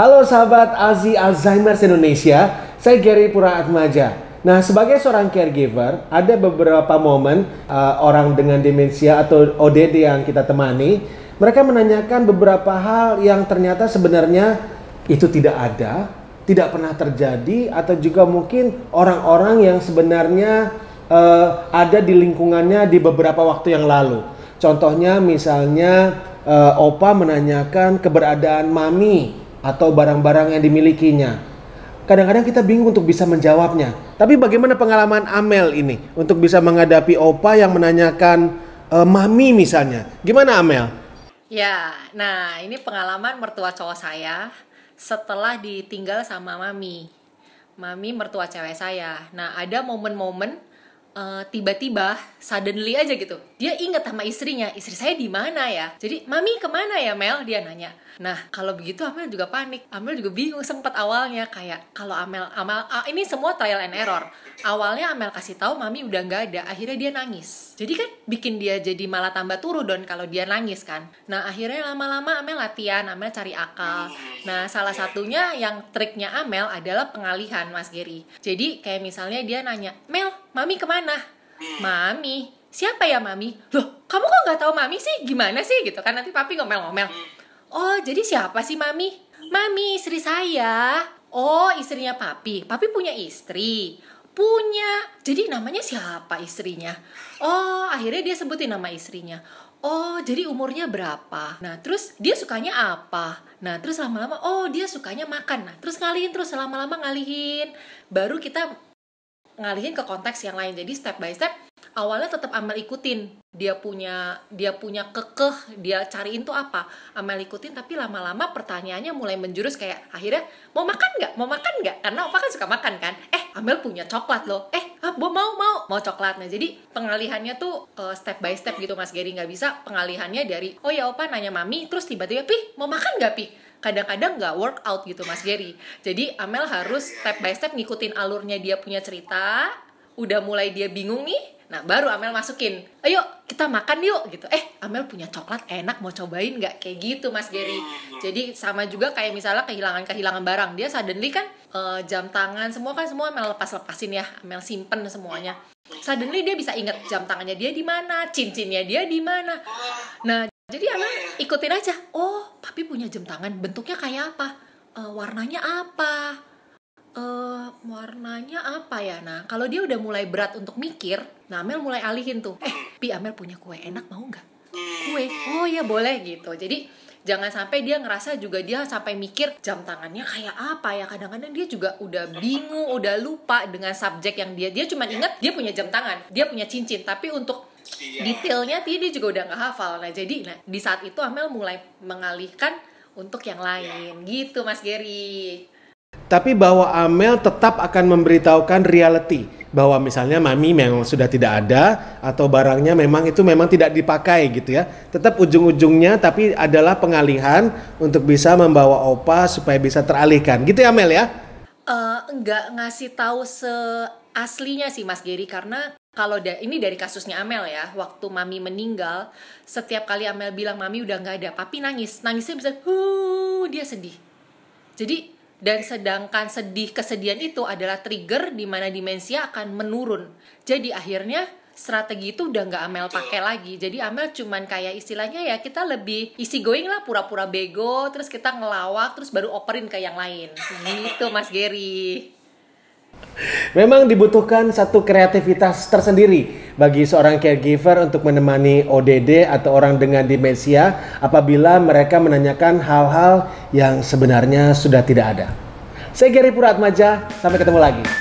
Halo sahabat Azi Alzheimer's Indonesia, saya Gary Pura Atmaja. Nah, sebagai seorang caregiver, ada beberapa momen uh, orang dengan demensia atau ODD yang kita temani, mereka menanyakan beberapa hal yang ternyata sebenarnya itu tidak ada, tidak pernah terjadi, atau juga mungkin orang-orang yang sebenarnya uh, ada di lingkungannya di beberapa waktu yang lalu. Contohnya misalnya uh, Opa menanyakan keberadaan Mami atau barang-barang yang dimilikinya. Kadang-kadang kita bingung untuk bisa menjawabnya. Tapi bagaimana pengalaman Amel ini untuk bisa menghadapi opa yang menanyakan e, eh, mami misalnya? Gimana Amel? Ya, nah ini pengalaman mertua cowok saya setelah ditinggal sama mami. Mami mertua cewek saya. Nah, ada momen-momen tiba eh, tiba-tiba suddenly aja gitu dia inget sama istrinya istri saya di mana ya jadi mami kemana ya Mel dia nanya nah kalau begitu Amel juga panik Amel juga bingung sempat awalnya kayak kalau Amel Amel ah, ini semua trial and error awalnya Amel kasih tahu mami udah nggak ada akhirnya dia nangis jadi kan bikin dia jadi malah tambah turun don kalau dia nangis kan nah akhirnya lama-lama Amel latihan Amel cari akal Nah, salah iya. satunya yang triknya Amel adalah pengalihan, Mas Giri. Jadi, kayak misalnya dia nanya, Mel, Mami kemana? Hmm. Mami, siapa ya Mami? Loh, kamu kok nggak tahu Mami sih? Gimana sih? Gitu kan, nanti papi ngomel-ngomel. Hmm. Oh, jadi siapa sih Mami? Hmm. Mami, istri saya. Oh, istrinya papi. Papi punya istri punya jadi namanya siapa istrinya oh akhirnya dia sebutin nama istrinya oh jadi umurnya berapa nah terus dia sukanya apa nah terus lama-lama oh dia sukanya makan nah terus ngalihin terus lama-lama ngalihin baru kita ngalihin ke konteks yang lain jadi step by step awalnya tetap amal ikutin dia punya dia punya kekeh dia cariin tuh apa Amel ikutin tapi lama-lama pertanyaannya mulai menjurus kayak akhirnya mau makan nggak mau makan nggak karena Opa kan suka makan kan eh Amel punya coklat loh eh ah, mau mau mau coklat nah jadi pengalihannya tuh uh, step by step gitu Mas Gary nggak bisa pengalihannya dari oh ya Opa nanya mami terus tiba-tiba pih mau makan nggak pih kadang-kadang nggak work out gitu Mas Gary jadi Amel harus step by step ngikutin alurnya dia punya cerita udah mulai dia bingung nih Nah baru Amel masukin, ayo kita makan yuk gitu. Eh Amel punya coklat enak mau cobain nggak? Kayak gitu Mas Gary. Hmm. Jadi sama juga kayak misalnya kehilangan kehilangan barang dia suddenly kan uh, jam tangan semua kan semua Amel lepas lepasin ya, Amel simpen semuanya. Suddenly dia bisa inget jam tangannya dia di mana, cincinnya dia di mana. Nah jadi Amel ikutin aja. Oh papi punya jam tangan bentuknya kayak apa? Uh, warnanya apa? uh, warnanya apa ya nah kalau dia udah mulai berat untuk mikir nah Amel mulai alihin tuh eh pi Amel punya kue enak mau nggak kue oh ya boleh gitu jadi jangan sampai dia ngerasa juga dia sampai mikir jam tangannya kayak apa ya kadang-kadang dia juga udah bingung udah lupa dengan subjek yang dia dia cuma inget dia punya jam tangan dia punya cincin tapi untuk iya. detailnya dia juga udah nggak hafal nah jadi nah di saat itu Amel mulai mengalihkan untuk yang lain iya. gitu Mas Gary tapi bahwa Amel tetap akan memberitahukan reality bahwa misalnya mami memang sudah tidak ada atau barangnya memang itu memang tidak dipakai gitu ya. Tetap ujung-ujungnya tapi adalah pengalihan untuk bisa membawa opa supaya bisa teralihkan. Gitu ya Mel ya? Uh, eh, enggak ngasih tahu se aslinya sih Mas Giri karena kalau da ini dari kasusnya Amel ya, waktu mami meninggal, setiap kali Amel bilang mami udah nggak ada, papi nangis, nangisnya bisa, huh, dia sedih. Jadi dan sedangkan sedih kesedihan itu adalah trigger di mana demensia akan menurun. Jadi akhirnya strategi itu udah nggak Amel pakai lagi. Jadi Amel cuman kayak istilahnya ya kita lebih isi going lah pura-pura bego, terus kita ngelawak, terus baru operin ke yang lain. Gitu Mas Gary. Memang dibutuhkan satu kreativitas tersendiri bagi seorang caregiver untuk menemani ODD atau orang dengan demensia apabila mereka menanyakan hal-hal yang sebenarnya sudah tidak ada. Saya Gary Puratmaja, sampai ketemu lagi.